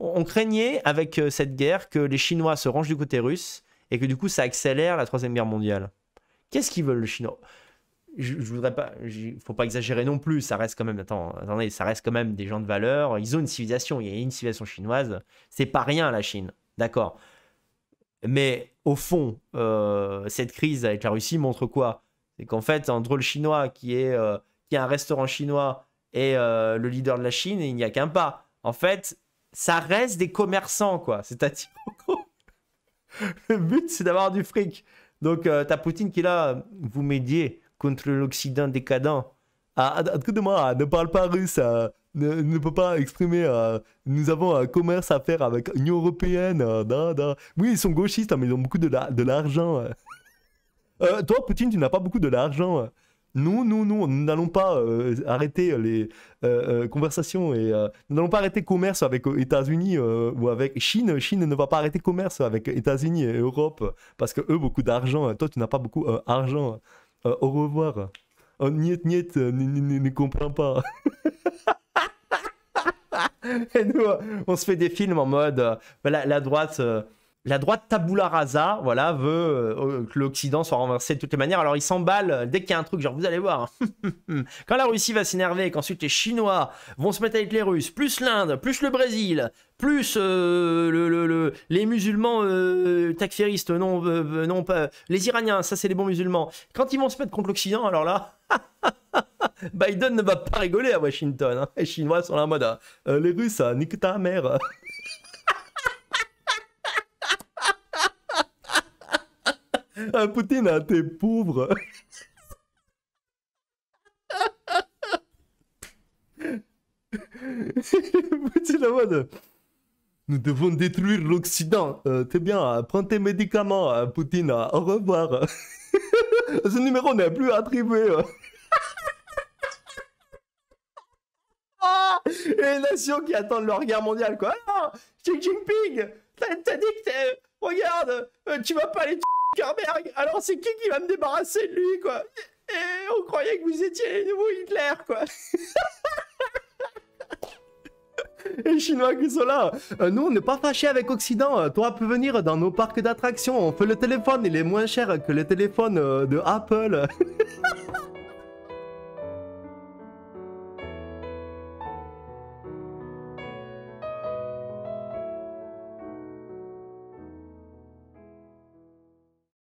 on craignait avec euh, cette guerre que les Chinois se rangent du côté russe et que du coup ça accélère la Troisième Guerre mondiale. Qu'est-ce qu'ils veulent les Chinois je, je, voudrais pas, il faut pas exagérer non plus. Ça reste quand même, ça reste quand même des gens de valeur. Ils ont une civilisation. Il y a une civilisation chinoise. C'est pas rien la Chine, d'accord. Mais au fond, euh, cette crise avec la Russie montre quoi C'est qu'en fait, entre le Chinois qui est euh, qui a un restaurant chinois et le leader de la Chine, il n'y a qu'un pas en fait, ça reste des commerçants, quoi. C'est-à-dire, le but, c'est d'avoir du fric. Donc, ta euh, t'as Poutine qui là, euh, vous médiez contre l'Occident décadent. Ah, de ah, ah, moi ah, ne parle pas russe, ne, peut pas exprimer. nous avons un commerce à faire avec l'Union Européenne. Oui, ils sont gauchistes, hein, mais ils ont beaucoup de l'argent. Euh, toi, Poutine, tu n'as pas beaucoup de l'argent non, non, non, nous n'allons pas euh, arrêter euh, les euh, conversations et nous n'allons pas arrêter commerce avec États-Unis ou avec Chine. Chine ne va pas arrêter commerce avec États-Unis et Europe parce que eux beaucoup d'argent. Toi, tu n'as pas beaucoup d'argent. au revoir. Oh, niet, niet, ne comprends pas. et nous, on se fait des films en mode la droite la droite tabula rasa, voilà, veut euh, que l'Occident soit renversé de toutes les manières. Alors, il s'emballe euh, dès qu'il y a un truc, genre, vous allez voir. Hein. quand la Russie va s'énerver, qu'ensuite les Chinois vont se mettre avec les Russes, plus l'Inde, plus le Brésil, plus euh, les musulmans euh, non, non pas, les Iraniens, ça c'est les bons musulmans. Quand ils vont se mettre contre l'Occident, alors là, Biden ne va pas rigoler à Washington. Hein. Les Chinois sont là en mode, hein, les Russes, nique ta mère. Ah, Poutine à hein, pauvre. Poutine en mode. Nous devons détruire l'Occident. Euh, T'es bien, hein, prends tes médicaments, hein, Poutine. au revoir. Ce numéro n'est plus attribué. les nations ah, qui attendent leur guerre mondiale, quoi. Ah, Xi Jinping, t'as dit que Regarde, euh, tu vas pas les alors c'est qui qui va me débarrasser de lui, quoi Et eh, on croyait que vous étiez les nouveaux Hitler, quoi les Chinois qui sont là. Euh, nous, on n'est pas fâchés avec Occident. Toi, euh, toi, peux venir dans nos parcs d'attractions. On fait le téléphone, il est moins cher que le téléphone euh, de Apple.